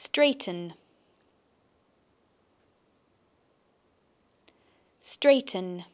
straighten straighten